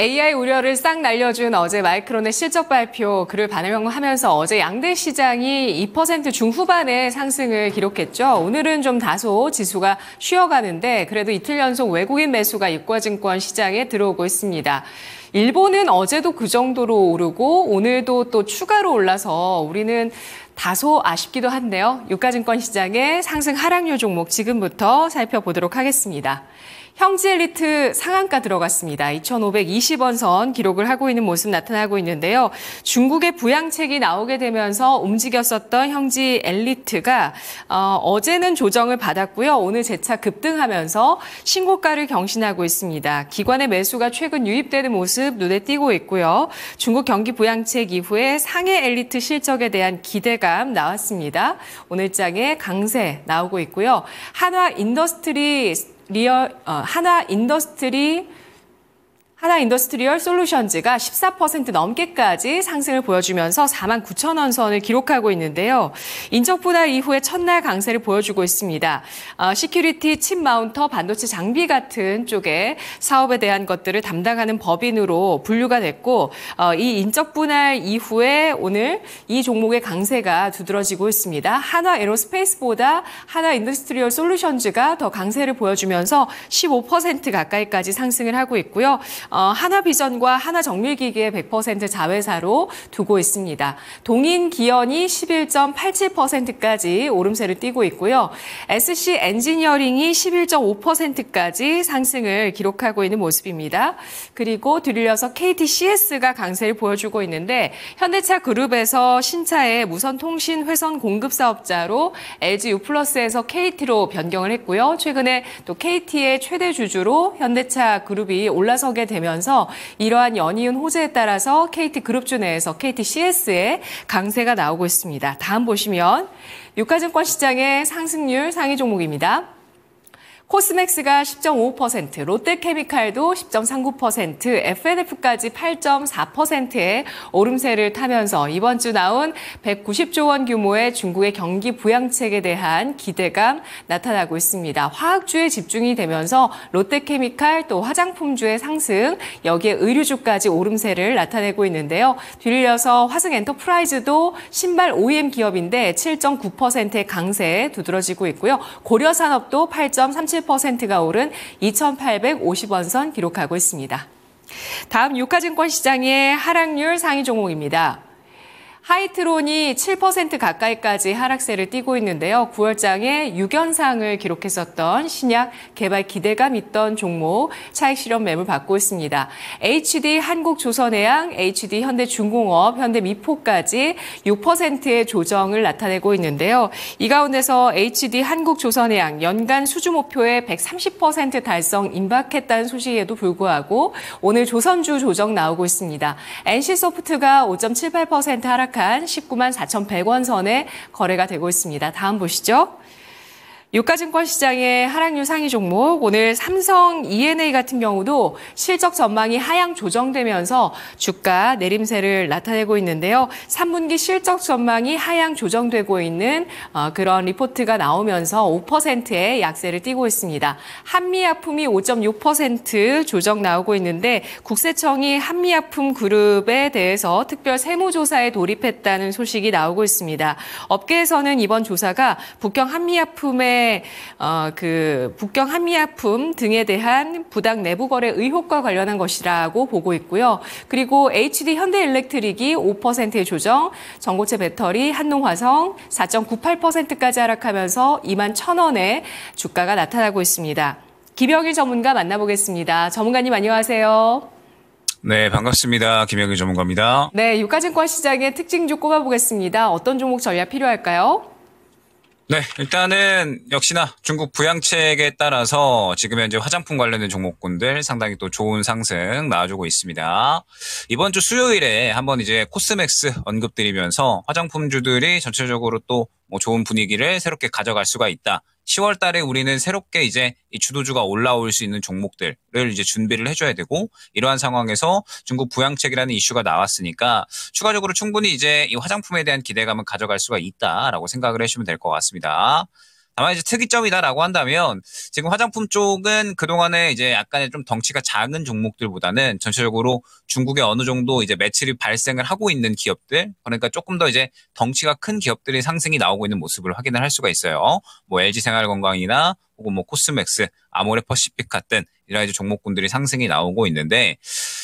AI 우려를 싹 날려준 어제 마이크론의 실적 발표 그를 반영하면서 어제 양대 시장이 2% 중후반의 상승을 기록했죠. 오늘은 좀 다소 지수가 쉬어가는데 그래도 이틀 연속 외국인 매수가 유가증권 시장에 들어오고 있습니다. 일본은 어제도 그 정도로 오르고 오늘도 또 추가로 올라서 우리는 다소 아쉽기도 한데요. 유가증권 시장의 상승 하락률 종목 지금부터 살펴보도록 하겠습니다. 형지 엘리트 상한가 들어갔습니다. 2,520원 선 기록을 하고 있는 모습 나타나고 있는데요. 중국의 부양책이 나오게 되면서 움직였었던 형지 엘리트가 어, 제는 조정을 받았고요. 오늘 재차 급등하면서 신고가를 경신하고 있습니다. 기관의 매수가 최근 유입되는 모습 눈에 띄고 있고요. 중국 경기 부양책 이후에 상해 엘리트 실적에 대한 기대감 나왔습니다. 오늘장에 강세 나오고 있고요. 한화 인더스트리 리얼 어, 하나 인더스트리 하나 인더스트리얼 솔루션즈가 14% 넘게까지 상승을 보여주면서 4만 9천 원 선을 기록하고 있는데요. 인적 분할 이후에 첫날 강세를 보여주고 있습니다. 어, 시큐리티, 칩 마운터, 반도체 장비 같은 쪽에 사업에 대한 것들을 담당하는 법인으로 분류가 됐고 어, 이 인적 분할 이후에 오늘 이 종목의 강세가 두드러지고 있습니다. 한화 에로스페이스보다 한화 인더스트리얼 솔루션즈가 더 강세를 보여주면서 15% 가까이까지 상승을 하고 있고요. 어, 하나비전과 하나정밀기계의100% 자회사로 두고 있습니다. 동인 기현이 11.87%까지 오름세를 띄고 있고요. SC 엔지니어링이 11.5%까지 상승을 기록하고 있는 모습입니다. 그리고 들려서 KTCS가 강세를 보여주고 있는데 현대차 그룹에서 신차의 무선 통신 회선 공급 사업자로 LG U+에서 KT로 변경을 했고요. 최근에 또 KT의 최대 주주로 현대차 그룹이 올라서게 됩니다. 되면서 이러한 연이은 호재에 따라서 KT 그룹주 내에서 KT CS의 강세가 나오고 있습니다. 다음 보시면 유가증권 시장의 상승률 상위 종목입니다. 코스맥스가 10.5%, 롯데케미칼도 10.39%, FNF까지 8.4%의 오름세를 타면서 이번 주 나온 190조 원 규모의 중국의 경기 부양책에 대한 기대감 나타나고 있습니다. 화학주에 집중이 되면서 롯데케미칼 또 화장품주의 상승, 여기에 의류주까지 오름세를 나타내고 있는데요. 뒤이어서 를 화승엔터프라이즈도 신발 OEM 기업인데 7.9%의 강세에 두드러지고 있고요. 고려산업도 8.37 3.7%가 오른 2,850원 선 기록하고 있습니다. 다음 유가증권 시장의 하락률 상위 종목입니다. 하이트론이 7% 가까이까지 하락세를 띄고 있는데요. 9월장에 6연상을 기록했었던 신약 개발 기대감 있던 종목 차익 실험 매물 받고 있습니다. HD 한국조선해양, HD 현대중공업, 현대미포까지 6%의 조정을 나타내고 있는데요. 이 가운데서 HD 한국조선해양 연간 수주 목표의 130% 달성 임박했다는 소식에도 불구하고 오늘 조선주 조정 나오고 있습니다. NC소프트가 5.78% 하락한 시작한 19만 4,100원 선에 거래가 되고 있습니다. 다음 보시죠. 유가증권 시장의 하락률 상위 종목 오늘 삼성 E&A 같은 경우도 실적 전망이 하향 조정되면서 주가 내림세를 나타내고 있는데요. 3분기 실적 전망이 하향 조정되고 있는 어, 그런 리포트가 나오면서 5%의 약세를 띄고 있습니다. 한미약품이 5.6% 조정 나오고 있는데 국세청이 한미약품 그룹에 대해서 특별 세무조사에 돌입했다는 소식이 나오고 있습니다. 업계에서는 이번 조사가 북경 한미약품의 어, 그 북경 한미약품 등에 대한 부당 내부 거래 의혹과 관련한 것이라고 보고 있고요. 그리고 HD 현대일렉트릭이 5%의 조정, 전고체 배터리 한농화성 4.98%까지 하락하면서 2만 1 0원에 주가가 나타나고 있습니다. 김영일 전문가 만나보겠습니다. 전문가님 안녕하세요. 네, 반갑습니다. 김영일 전문가입니다. 네, 유가증권 시장의 특징 좀 꼽아보겠습니다. 어떤 종목 전략 필요할까요? 네, 일단은 역시나 중국 부양책에 따라서 지금 현재 화장품 관련된 종목군들 상당히 또 좋은 상승 나와주고 있습니다. 이번 주 수요일에 한번 이제 코스맥스 언급드리면서 화장품주들이 전체적으로 또뭐 좋은 분위기를 새롭게 가져갈 수가 있다. 10월 달에 우리는 새롭게 이제 주도주가 올라올 수 있는 종목들을 이제 준비를 해줘야 되고 이러한 상황에서 중국 부양책이라는 이슈가 나왔으니까 추가적으로 충분히 이제 이 화장품에 대한 기대감을 가져갈 수가 있다라고 생각을 해주시면 될 것 같습니다. 다만 이제 특이점이다라고 한다면 지금 화장품 쪽은 그동안에 이제 약간의 좀 덩치가 작은 종목들보다는 전체적으로 중국에 어느 정도 이제 매출이 발생을 하고 있는 기업들 그러니까 조금 더 이제 덩치가 큰 기업들이 상승이 나오고 있는 모습을 확인을 할 수가 있어요. 뭐 LG 생활건강이나 혹은 뭐 코스맥스, 아모레퍼시픽 같은 이런 이제 종목군들이 상승이 나오고 있는데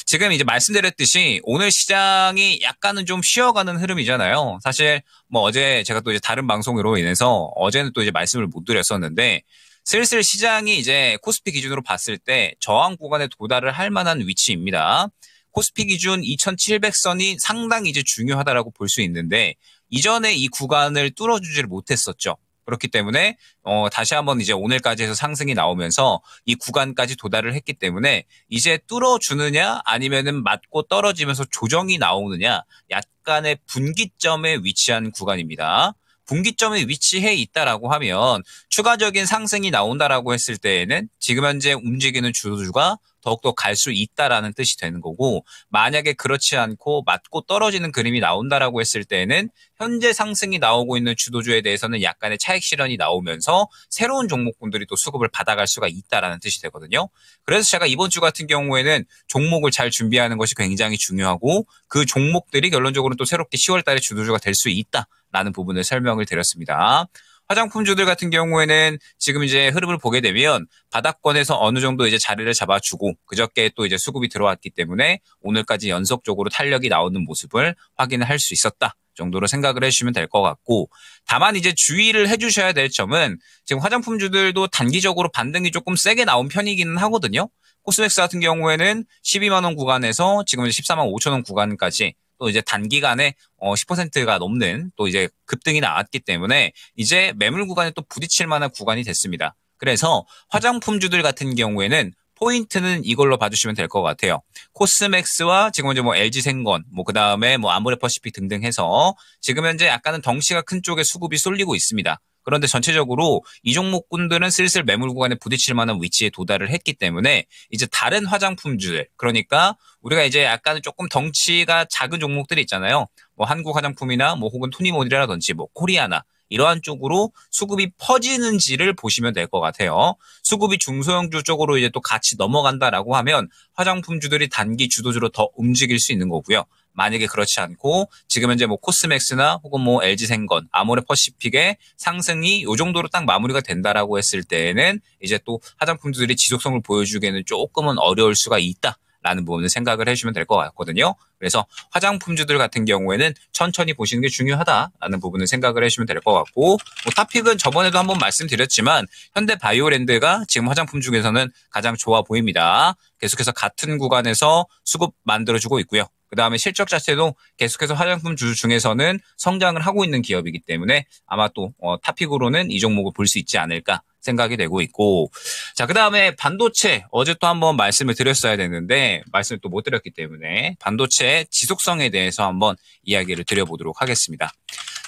지금 이제 말씀드렸듯이 오늘 시장이 약간은 좀 쉬어가는 흐름이잖아요. 사실 뭐 어제 제가 또 이제 다른 방송으로 인해서 어제는 또 이제 말씀을 못 드렸었는데 슬슬 시장이 이제 코스피 기준으로 봤을 때 저항 구간에 도달을 할 만한 위치입니다. 코스피 기준 2,700선이 상당히 이제 중요하다라고 볼 수 있는데 이전에 이 구간을 뚫어주지를 못했었죠. 그렇기 때문에 어 다시 한번 이제 오늘까지 해서 상승이 나오면서 이 구간까지 도달을 했기 때문에 이제 뚫어 주느냐 아니면은 맞고 떨어지면서 조정이 나오느냐 약간의 분기점에 위치한 구간입니다. 분기점에 위치해 있다라고 하면 추가적인 상승이 나온다라고 했을 때에는 지금 현재 움직이는 주도주가 더욱더 갈 수 있다라는 뜻이 되는 거고 만약에 그렇지 않고 맞고 떨어지는 그림이 나온다라고 했을 때는 현재 상승이 나오고 있는 주도주에 대해서는 약간의 차익 실현이 나오면서 새로운 종목군들이 또 수급을 받아갈 수가 있다라는 뜻이 되거든요. 그래서 제가 이번 주 같은 경우에는 종목을 잘 준비하는 것이 굉장히 중요하고 그 종목들이 결론적으로 또 새롭게 10월 달에 주도주가 될 수 있다라는 부분을 설명을 드렸습니다. 화장품주들 같은 경우에는 지금 이제 흐름을 보게 되면 바닥권에서 어느 정도 이제 자리를 잡아주고 그저께 또 이제 수급이 들어왔기 때문에 오늘까지 연속적으로 탄력이 나오는 모습을 확인할 수 있었다. 정도로 생각을 해주시면 될 것 같고 다만 이제 주의를 해주셔야 될 점은 지금 화장품주들도 단기적으로 반등이 조금 세게 나온 편이기는 하거든요. 코스맥스 같은 경우에는 12만 원 구간에서 지금 14만 5천 원 구간까지 또 이제 단기간에 어 10%가 넘는 또 이제 급등이 나왔기 때문에 이제 매물 구간에 또 부딪힐 만한 구간이 됐습니다. 그래서 화장품주들 같은 경우에는 포인트는 이걸로 봐주시면 될 것 같아요. 코스맥스와 지금 이제 뭐 LG생건, 뭐 그 다음에 뭐, 뭐 아모레퍼시픽 등등 해서 지금 현재 약간은 덩치가 큰 쪽에 수급이 쏠리고 있습니다. 그런데 전체적으로 이 종목군들은 슬슬 매물 구간에 부딪힐 만한 위치에 도달을 했기 때문에 이제 다른 화장품주들 그러니까 우리가 이제 약간 조금 덩치가 작은 종목들이 있잖아요. 뭐 한국 화장품이나 뭐 혹은 토니모디라든지 뭐 코리아나 이러한 쪽으로 수급이 퍼지는지를 보시면 될 것 같아요. 수급이 중소형주 쪽으로 이제 또 같이 넘어간다라고 하면 화장품주들이 단기 주도주로 더 움직일 수 있는 거고요. 만약에 그렇지 않고 지금 현재 뭐 코스맥스나 혹은 뭐 LG생건, 아모레퍼시픽의 상승이 요 정도로 딱 마무리가 된다라고 했을 때에는 이제 또 화장품들이 지속성을 보여주기에는 조금은 어려울 수가 있다. 라는 부분을 생각을 해주시면 될 것 같거든요. 그래서 화장품주들 같은 경우에는 천천히 보시는 게 중요하다라는 부분을 생각을 해주시면 될 것 같고 뭐 탑픽은 저번에도 한번 말씀드렸지만 현대바이오랜드가 지금 화장품 중에서는 가장 좋아 보입니다. 계속해서 같은 구간에서 수급 만들어주고 있고요. 그다음에 실적 자체도 계속해서 화장품 주 중에서는 성장을 하고 있는 기업이기 때문에 아마 또 어, 탑픽으로는 이 종목을 볼 수 있지 않을까 생각이 되고 있고 자 그다음에 반도체 어제 또 한번 말씀을 드렸어야 되는데 말씀을 또 못 드렸기 때문에 반도체 지속성에 대해서 한번 이야기를 드려보도록 하겠습니다.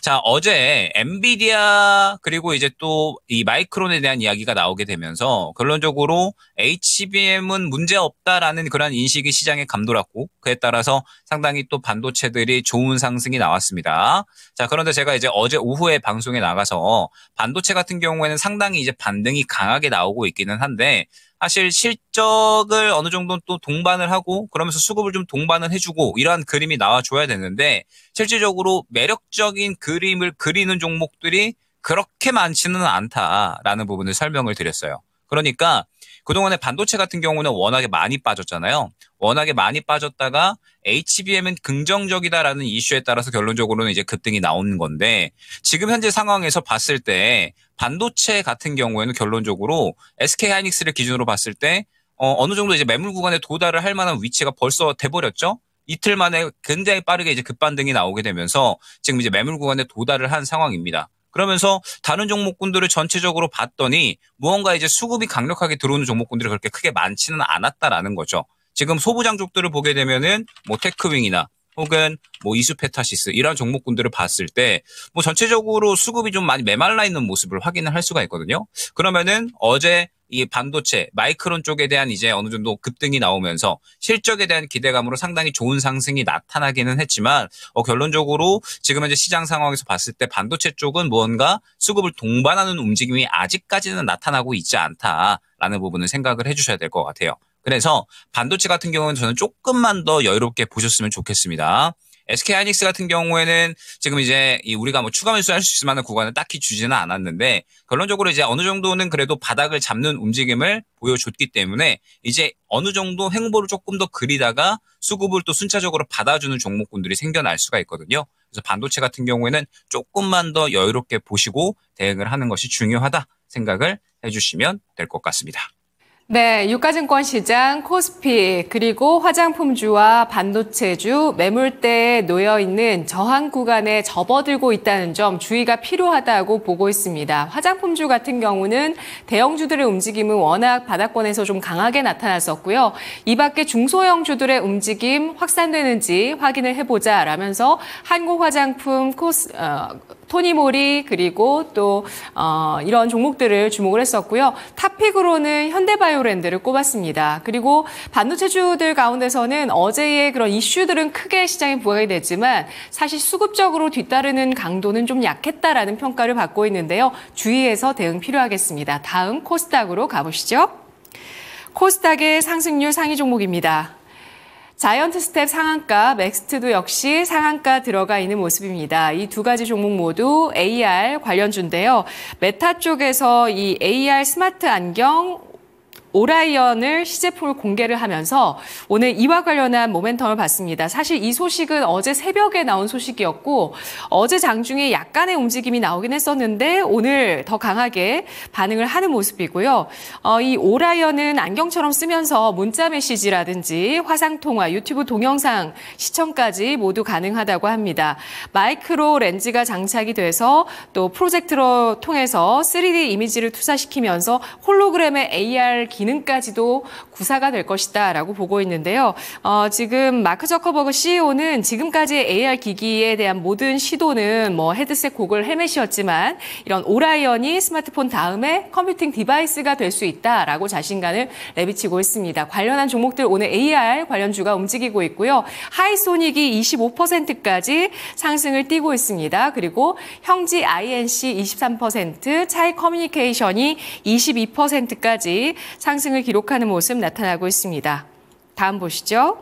자, 어제 엔비디아 그리고 이제 또 이 마이크론에 대한 이야기가 나오게 되면서 결론적으로 HBM은 문제 없다라는 그런 인식이 시장에 감돌았고 그에 따라서 상당히 또 반도체들이 좋은 상승이 나왔습니다. 자, 그런데 제가 이제 어제 오후에 방송에 나가서 반도체 같은 경우에는 상당히 이제 반등이 강하게 나오고 있기는 한데 사실 실적을 어느 정도 또 동반을 하고 그러면서 수급을 좀 동반을 해주고 이러한 그림이 나와줘야 되는데 실질적으로 매력적인 그림을 그리는 종목들이 그렇게 많지는 않다라는 부분을 설명을 드렸어요. 그러니까 그동안에 반도체 같은 경우는 워낙에 많이 빠졌잖아요. 워낙에 많이 빠졌다가 HBM은 긍정적이다라는 이슈에 따라서 결론적으로는 이제 급등이 나오는 건데 지금 현재 상황에서 봤을 때 반도체 같은 경우에는 결론적으로 SK 하이닉스를 기준으로 봤을 때 어, 어느 정도 이제 매물 구간에 도달을 할 만한 위치가 벌써 돼버렸죠. 이틀 만에 굉장히 빠르게 이제 급반등이 나오게 되면서 지금 이제 매물 구간에 도달을 한 상황입니다. 그러면서 다른 종목군들을 전체적으로 봤더니 무언가 이제 수급이 강력하게 들어오는 종목군들이 그렇게 크게 많지는 않았다라는 거죠. 지금 소부장족들을 보게 되면은 뭐 테크윙이나 혹은 뭐 이수페타시스 이런 종목군들을 봤을 때 뭐 전체적으로 수급이 좀 많이 메말라 있는 모습을 확인을 할 수가 있거든요. 그러면은 어제 이 반도체 마이크론 쪽에 대한 이제 어느 정도 급등이 나오면서 실적에 대한 기대감으로 상당히 좋은 상승이 나타나기는 했지만 어, 결론적으로 지금 현재 시장 상황에서 봤을 때 반도체 쪽은 무언가 수급을 동반하는 움직임이 아직까지는 나타나고 있지 않다라는 부분을 생각을 해주셔야 될 것 같아요. 그래서 반도체 같은 경우는 저는 조금만 더 여유롭게 보셨으면 좋겠습니다. SK 하이닉스 같은 경우에는 지금 이제 우리가 뭐 추가 매수할 수 있을 만한 구간을 딱히 주지는 않았는데 결론적으로 이제 어느 정도는 그래도 바닥을 잡는 움직임을 보여줬기 때문에 이제 어느 정도 횡보를 조금 더 그리다가 수급을 또 순차적으로 받아주는 종목군들이 생겨날 수가 있거든요. 그래서 반도체 같은 경우에는 조금만 더 여유롭게 보시고 대응을 하는 것이 중요하다 생각을 해주시면 될 것 같습니다. 네, 유가증권 시장, 코스피, 그리고 화장품주와 반도체주, 매물대에 놓여 있는 저항 구간에 접어들고 있다는 점 주의가 필요하다고 보고 있습니다. 화장품주 같은 경우는 대형주들의 움직임은 워낙 바닥권에서 좀 강하게 나타났었고요. 이 밖에 중소형주들의 움직임 확산되는지 확인을 해보자 라면서 한국화장품 코스, 어, 토니 모리 그리고 또 어, 이런 종목들을 주목을 했었고요. 탑픽으로는 현대바이오랜드를 꼽았습니다. 그리고 반도체주들 가운데서는 어제의 그런 이슈들은 크게 시장에 부각이 됐지만 사실 수급적으로 뒤따르는 강도는 좀 약했다라는 평가를 받고 있는데요. 주의해서 대응 필요하겠습니다. 다음 코스닥으로 가보시죠. 코스닥의 상승률 상위 종목입니다. 자이언트 스텝 상한가, 맥스트도 역시 상한가 들어가 있는 모습입니다. 이 두 가지 종목 모두 AR 관련주인데요. 메타 쪽에서 이 AR 스마트 안경 오라이언을 시제품을 공개를 하면서 오늘 이와 관련한 모멘텀을 봤습니다. 사실 이 소식은 어제 새벽에 나온 소식이었고 어제 장중에 약간의 움직임이 나오긴 했었는데 오늘 더 강하게 반응을 하는 모습이고요. 어, 이 오라이언은 안경처럼 쓰면서 문자 메시지라든지 화상 통화, 유튜브 동영상 시청까지 모두 가능하다고 합니다. 마이크로 렌즈가 장착이 돼서 또 프로젝트로 통해서 3D 이미지를 투사시키면서 홀로그램의 AR 기능 기능까지도 구사가 될 것이다라고 보고 있는데요. 어, 지금 마크 저커버그 CEO는 지금까지의 AR 기기에 대한 모든 시도는 뭐 헤드셋 곡을 헤매시었지만 이런 오라이언이 스마트폰 다음에 컴퓨팅 디바이스가 될 수 있다라고 자신감을 내비치고 있습니다. 관련한 종목들 오늘 AR 관련주가 움직이고 있고요. 하이소닉이 25%까지 상승을 띄고 있습니다. 그리고 형지 INC 23%, 차이 커뮤니케이션이 22%까지 상승을 기록하는 모습 나타나고 있습니다. 다음 보시죠.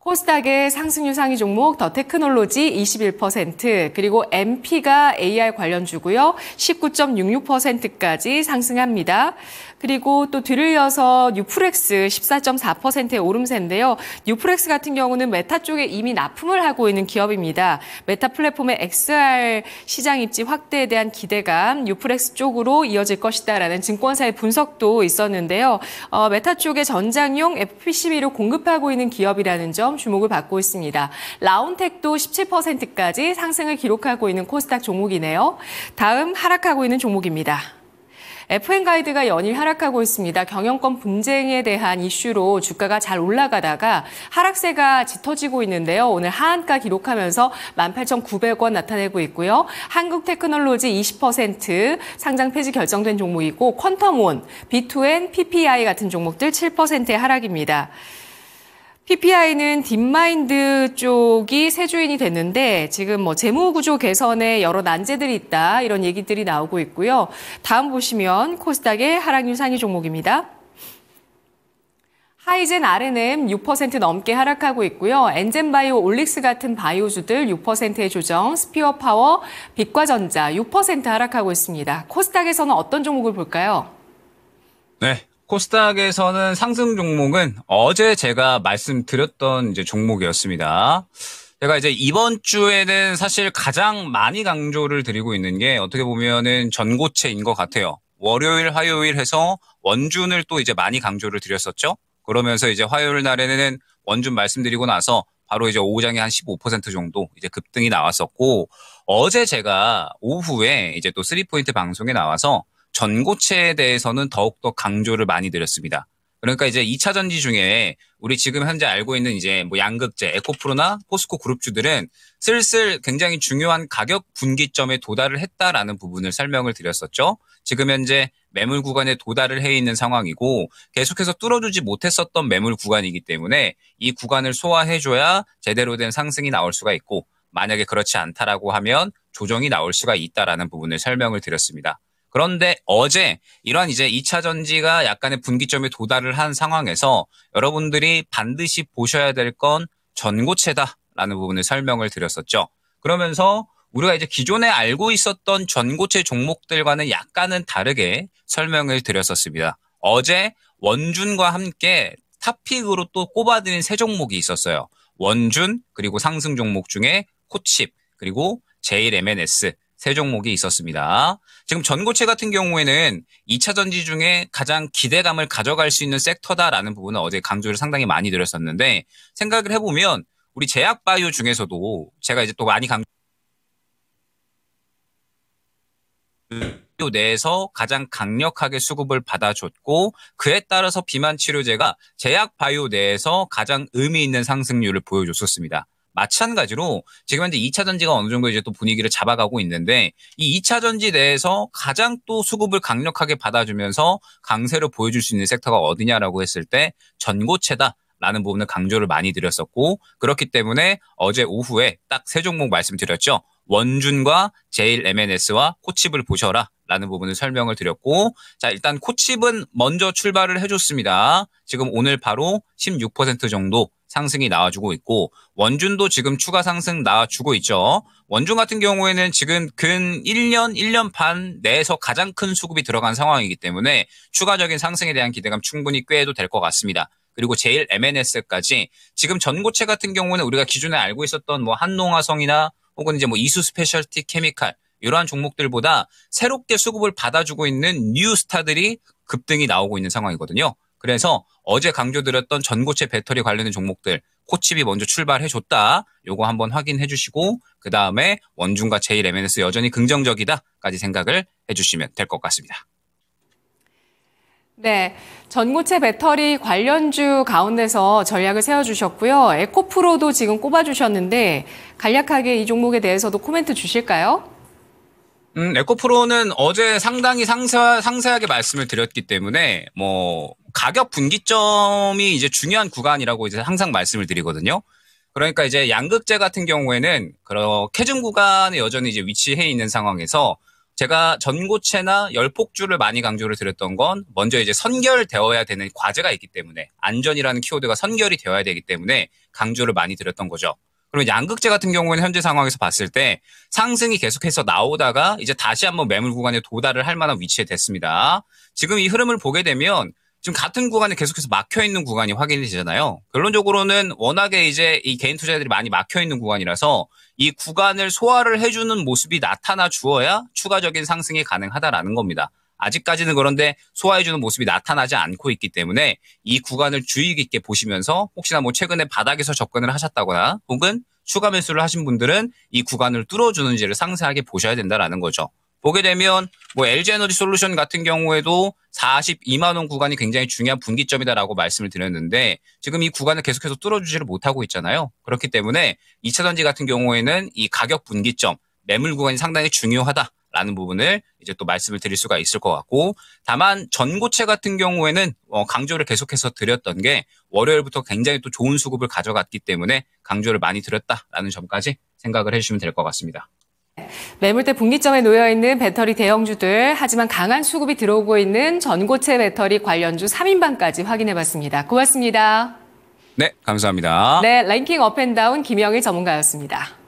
코스닥의 상승률 상위 종목 더 테크놀로지 21% 그리고 MP가 AR 관련주고요. 19.66%까지 상승합니다. 그리고 또 뒤를 이어서 뉴프렉스 14.4%의 오름세인데요. 뉴프렉스 같은 경우는 메타 쪽에 이미 납품을 하고 있는 기업입니다. 메타 플랫폼의 XR 시장 입지 확대에 대한 기대감 뉴프렉스 쪽으로 이어질 것이다라는 증권사의 분석도 있었는데요. 어, 메타 쪽에 전장용 FPCB로 공급하고 있는 기업이라는 점 주목을 받고 있습니다. 라운텍도 17%까지 상승을 기록하고 있는 코스닥 종목이네요. 다음 하락하고 있는 종목입니다. FN 가이드가 연일 하락하고 있습니다. 경영권 분쟁에 대한 이슈로 주가가 잘 올라가다가 하락세가 짙어지고 있는데요. 오늘 하한가 기록하면서 18,900원 나타내고 있고요. 한국테크놀로지 20% 상장 폐지 결정된 종목이고 퀀텀온, B2N, PPI 같은 종목들 7%의 하락입니다. PPI는 딥마인드 쪽이 새 주인이 됐는데 지금 뭐 재무 구조 개선에 여러 난제들이 있다 이런 얘기들이 나오고 있고요. 다음 보시면 코스닥의 하락률 상위 종목입니다. 하이젠 R&M 6% 넘게 하락하고 있고요. 엔젠바이오 올릭스 같은 바이오주들 6%의 조정, 스피어 파워, 빛과전자 6% 하락하고 있습니다. 코스닥에서는 어떤 종목을 볼까요? 네, 코스닥에서는 상승 종목은 어제 제가 말씀드렸던 이제 종목이었습니다. 제가 이제 이번 주에는 사실 가장 많이 강조를 드리고 있는 게 어떻게 보면은 전고체인 것 같아요. 월요일, 화요일 해서 원준을 또 이제 많이 강조를 드렸었죠. 그러면서 이제 화요일 날에는 원준 말씀드리고 나서 바로 이제 오후장에 한 15% 정도 이제 급등이 나왔었고 어제 제가 오후에 이제 또 3포인트 방송에 나와서 전고체에 대해서는 더욱더 강조를 많이 드렸습니다. 그러니까 이제 2차 전지 중에 우리 지금 현재 알고 있는 이제 뭐 양극재, 에코프로나 포스코 그룹주들은 슬슬 굉장히 중요한 가격 분기점에 도달을 했다라는 부분을 설명을 드렸었죠. 지금 현재 매물 구간에 도달을 해 있는 상황이고 계속해서 뚫어주지 못했었던 매물 구간이기 때문에 이 구간을 소화해줘야 제대로 된 상승이 나올 수가 있고 만약에 그렇지 않다라고 하면 조정이 나올 수가 있다라는 부분을 설명을 드렸습니다. 그런데 어제 이러한 이제 2차 전지가 약간의 분기점에 도달을 한 상황에서 여러분들이 반드시 보셔야 될 건 전고체다라는 부분을 설명을 드렸었죠. 그러면서 우리가 이제 기존에 알고 있었던 전고체 종목들과는 약간은 다르게 설명을 드렸었습니다. 어제 원준과 함께 탑픽으로 또 꼽아드린 세 종목이 있었어요. 원준 그리고 상승 종목 중에 코칩 그리고 j l m n s 세 종목이 있었습니다. 지금 전고체 같은 경우에는 2차 전지 중에 가장 기대감을 가져갈 수 있는 섹터다라는 부분은 어제 강조를 상당히 많이 드렸었는데 생각을 해보면 우리 제약바이오 중에서도 제가 이제 또 많이 강조 내에서 가장 강력하게 수급을 받아줬고 그에 따라서 비만 치료제가 제약 바이오 내에서 가장 의미 있는 상승률을 보여줬었습니다. 마찬가지로 지금 현재 2차 전지가 어느 정도 이제 또 분위기를 잡아가고 있는데 이 2차 전지 내에서 가장 또 수급을 강력하게 받아주면서 강세를 보여줄 수 있는 섹터가 어디냐라고 했을 때 전고체다. 라는 부분을 강조를 많이 드렸었고 그렇기 때문에 어제 오후에 딱 세 종목 말씀드렸죠. 원준과 제일 MNS와 코칩을 보셔라. 라는 부분을 설명을 드렸고 자 일단 코칩은 먼저 출발을 해줬습니다. 지금 오늘 바로 16% 정도 상승이 나와주고 있고 원준도 지금 추가 상승 나와주고 있죠. 원준 같은 경우에는 지금 근 1년, 1년 반 내에서 가장 큰 수급이 들어간 상황이기 때문에 추가적인 상승에 대한 기대감 충분히 꾀해도 될 것 같습니다. 그리고 제일 MNS까지 지금 전고체 같은 경우는 우리가 기존에 알고 있었던 뭐 한농화성이나 혹은 이제 뭐 이수 스페셜티 케미칼 이러한 종목들보다 새롭게 수급을 받아주고 있는 뉴 스타들이 급등이 나오고 있는 상황이거든요. 그래서 어제 강조드렸던 전고체 배터리 관련된 종목들 코칩이 먼저 출발해 줬다. 요거 한번 확인해 주시고 그 다음에 원중과 제일 MNS 여전히 긍정적이다까지 생각을 해주시면 될 것 같습니다. 네, 전고체 배터리 관련주 가운데서 전략을 세워주셨고요. 에코프로도 지금 꼽아주셨는데 간략하게 이 종목에 대해서도 코멘트 주실까요? 음, 에코프로는 어제 상당히 상세, 상세하게 말씀을 드렸기 때문에 뭐 가격 분기점이 이제 중요한 구간이라고 이제 항상 말씀을 드리거든요. 그러니까 이제 양극재 같은 경우에는 그런 캐중 구간에 여전히 이제 위치해 있는 상황에서 제가 전고체나 열폭주를 많이 강조를 드렸던 건 먼저 이제 선결되어야 되는 과제가 있기 때문에 안전이라는 키워드가 선결이 되어야 되기 때문에 강조를 많이 드렸던 거죠. 그리고 양극재 같은 경우는 현재 상황에서 봤을 때 상승이 계속해서 나오다가 이제 다시 한번 매물 구간에 도달을 할 만한 위치에 됐습니다. 지금 이 흐름을 보게 되면 지금 같은 구간에 계속해서 막혀 있는 구간이 확인이 되잖아요. 결론적으로는 워낙에 이제 이 개인 투자자들이 많이 막혀 있는 구간이라서 이 구간을 소화를 해주는 모습이 나타나 주어야 추가적인 상승이 가능하다라는 겁니다. 아직까지는 그런데 소화해주는 모습이 나타나지 않고 있기 때문에 이 구간을 주의 깊게 보시면서 혹시나 뭐 최근에 바닥에서 접근을 하셨다거나 혹은 추가 매수를 하신 분들은 이 구간을 뚫어주는지를 상세하게 보셔야 된다라는 거죠. 보게 되면 뭐 LG 에너지 솔루션 같은 경우에도 42만 원 구간이 굉장히 중요한 분기점이다라고 말씀을 드렸는데 지금 이 구간을 계속해서 뚫어주지를 못하고 있잖아요. 그렇기 때문에 2차전지 같은 경우에는 이 가격 분기점 매물 구간이 상당히 중요하다. 라는 부분을 이제 또 말씀을 드릴 수가 있을 것 같고 다만 전고체 같은 경우에는 어, 강조를 계속해서 드렸던 게 월요일부터 굉장히 또 좋은 수급을 가져갔기 때문에 강조를 많이 드렸다라는 점까지 생각을 해주시면 될 것 같습니다. 매물대 분기점에 놓여 있는 배터리 대형주들, 하지만 강한 수급이 들어오고 있는 전고체 배터리 관련주 3인방까지 확인해 봤습니다. 고맙습니다. 네, 감사합니다. 네, 랭킹 업앤다운 김영희 전문가였습니다.